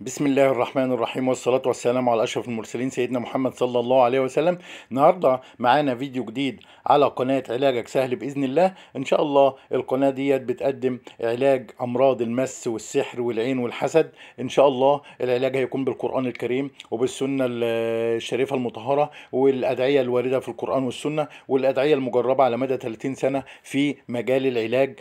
بسم الله الرحمن الرحيم والصلاة والسلام على أشرف المرسلين سيدنا محمد صلى الله عليه وسلم النهاردة معانا فيديو جديد على قناة علاجك سهل بإذن الله إن شاء الله القناة ديت بتقدم علاج أمراض المس والسحر والعين والحسد إن شاء الله العلاج هيكون بالقرآن الكريم وبالسنة الشريفة المطهرة والأدعية الواردة في القرآن والسنة والأدعية المجربة على مدى 30 سنة في مجال العلاج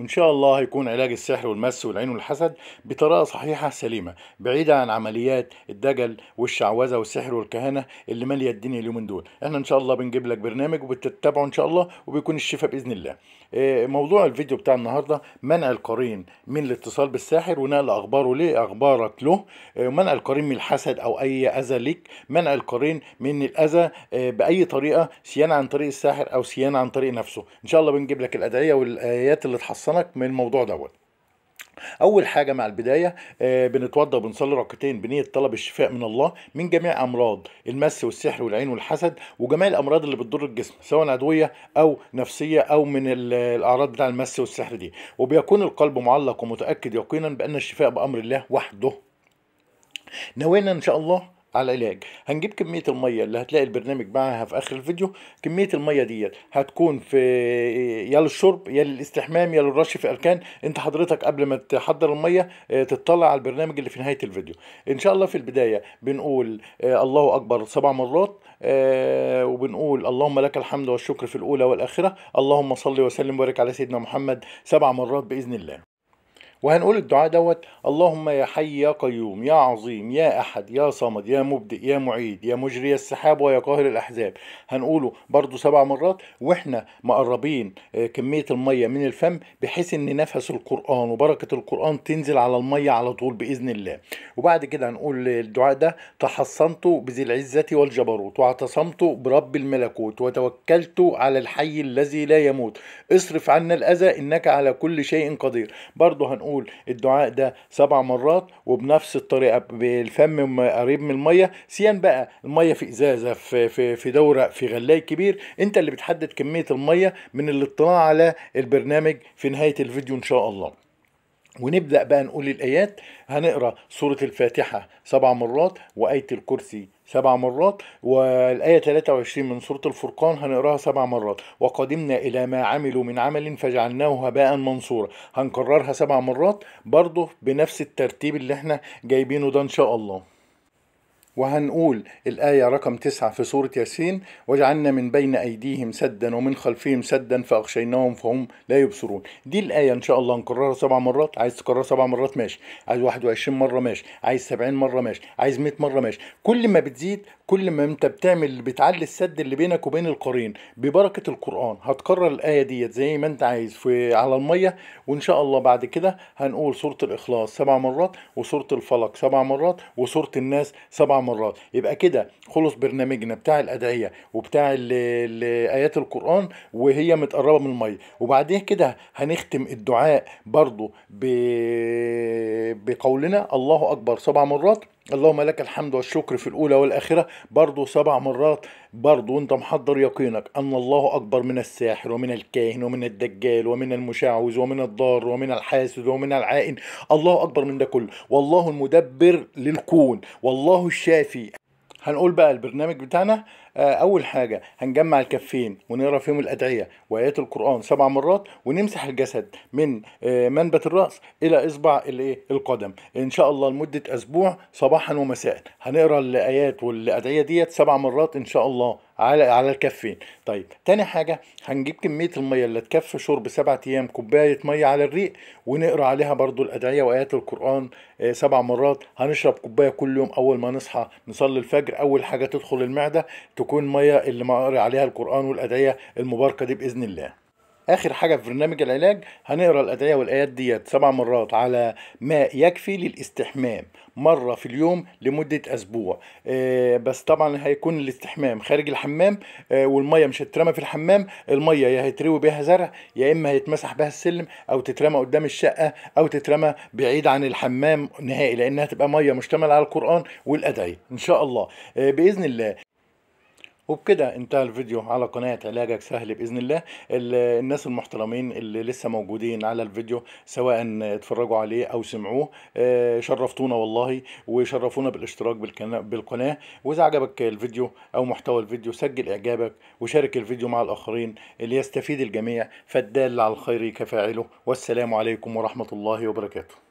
وان شاء الله يكون علاج السحر والمس والعين والحسد بطريقه صحيحه سليمه بعيده عن عمليات الدجل والشعوذه والسحر والكهنه اللي ماليه الدنيا اليومين دول احنا ان شاء الله بنجيب لك برنامج وبتتابعه ان شاء الله وبيكون الشفاء باذن الله آه، موضوع الفيديو بتاع النهارده منع القرين من الاتصال بالساحر ونقل اخباره ليه اخبارك له آه، منع القرين من الحسد او اي اذى ليك منع القرين من الاذى آه، باي طريقه سيانه عن طريق الساحر او سيانه عن طريق نفسه ان شاء الله بنجيب لك الادعيه والايات اللي تحصل يحصنك من الموضوع دوت اول حاجه مع البدايه آه، بنتوضى وبنصلي ركعتين بنيه طلب الشفاء من الله من جميع امراض المس والسحر والعين والحسد وجميع الامراض اللي بتضر الجسم سواء عضويه او نفسيه او من الاعراض بتاع المس والسحر دي وبيكون القلب معلق ومتاكد يقينا بان الشفاء بامر الله وحده نوينا ان شاء الله على العلاج هنجيب كميه الميه اللي هتلاقي البرنامج معاها في اخر الفيديو كميه الميه ديت هتكون في يا للشرب يا للاستحمام يا للرش في اركان انت حضرتك قبل ما تحضر الميه آه، تطلع على البرنامج اللي في نهايه الفيديو ان شاء الله في البدايه بنقول آه، الله اكبر سبع مرات آه، وبنقول اللهم لك الحمد والشكر في الاولى والاخره اللهم صل وسلم وبارك على سيدنا محمد سبع مرات باذن الله وهنقول الدعاء دوت اللهم يا حي يا قيوم يا عظيم يا أحد يا صمد يا مبدئ يا معيد يا مجري السحاب ويا قاهر الأحزاب هنقوله برضو سبع مرات وإحنا مقربين آه، كمية المية من الفم بحيث إن نفس القرآن وبركة القرآن تنزل على المية على طول بإذن الله وبعد كده هنقول الدعاء ده تحصنت بذي العزة والجبروت واعتصمت برب الملكوت وتوكلت على الحي الذي لا يموت اصرف عنا الأذى إنك على كل شيء قدير برضو هنقول بنقول الدعاء ده سبع مرات وبنفس الطريقه بالفم قريب من الميه سيان بقى الميه في ازازه في في في دوره في غلاي كبير انت اللي بتحدد كميه الميه من الاطلاع على البرنامج في نهايه الفيديو ان شاء الله ونبدا بقى نقول الايات هنقرا سوره الفاتحه سبع مرات وايه الكرسي سبع مرات والآية 23 من سورة الفرقان هنقراها سبع مرات وقدمنا إلى ما عملوا من عمل فجعلناه هباء منصورا هنكررها سبع مرات برضه بنفس الترتيب اللي احنا جايبينه ده إن شاء الله وهنقول الآية رقم تسعة في سورة ياسين وجعلنا من بين أيديهم سدا ومن خلفهم سدا فأغشيناهم فهم لا يبصرون دي الآية إن شاء الله نكررها سبع مرات عايز تكررها سبع مرات ماشي عايز 21 مرة ماشي عايز 70 مرة ماشي عايز 100 مرة ماشي كل ما بتزيد كل ما انت بتعمل بتعلي السد اللي بينك وبين القرين ببركة القرآن هتكرر الآية ديت زي ما انت عايز في على المية وإن شاء الله بعد كده هنقول سورة الإخلاص سبع مرات وسورة الفلق سبع مرات وسورة الناس سبع مرات يبقى كده خلص برنامجنا بتاع الادعيه وبتاع ايات القران وهي متقربه من الميه وبعدين كده هنختم الدعاء برضو بقولنا الله اكبر سبع مرات اللهم لك الحمد والشكر في الأولى والآخرة برضو سبع مرات برضو أنت محضر يقينك أن الله أكبر من الساحر ومن الكاهن ومن الدجال ومن المشعوذ ومن الضار ومن الحاسد ومن العائن الله أكبر من ده كله والله المدبر للكون والله الشافي هنقول بقى البرنامج بتاعنا آه، اول حاجه هنجمع الكفين ونقرا فيهم الادعيه وايات القران سبع مرات ونمسح الجسد من آه، منبت الراس الى اصبع الايه القدم ان شاء الله لمده اسبوع صباحا ومساء هنقرا الايات والادعيه ديت سبع مرات ان شاء الله على على الكفين طيب تاني حاجه هنجيب كميه الميه اللي تكفي شرب سبعة ايام كوبايه ميه على الريق ونقرا عليها برضو الادعيه وايات القران آه، سبع مرات هنشرب كوبايه كل يوم اول ما نصحى نصلي الفجر اول حاجه تدخل المعده تكون مية اللي مقاري عليها القرآن والأدعية المباركة دي بإذن الله اخر حاجه في برنامج العلاج هنقرا الادعيه والايات ديت سبع مرات على ماء يكفي للاستحمام مره في اليوم لمده اسبوع آه بس طبعا هيكون الاستحمام خارج الحمام آه والميه مش هتترمى في الحمام الميه يا هيتروي بيها زرع يا اما هيتمسح بها السلم او تترمى قدام الشقه او تترمى بعيد عن الحمام نهائي لانها تبقى ميه مشتمله على القران والادعيه ان شاء الله آه باذن الله وبكده انتهى الفيديو على قناة علاجك سهل بإذن الله الناس المحترمين اللي لسه موجودين على الفيديو سواء اتفرجوا عليه أو سمعوه آه، شرفتونا والله وشرفونا بالاشتراك بالقناة وإذا عجبك الفيديو أو محتوى الفيديو سجل إعجابك وشارك الفيديو مع الآخرين ليستفيد الجميع فالدال على الخير كفاعله والسلام عليكم ورحمة الله وبركاته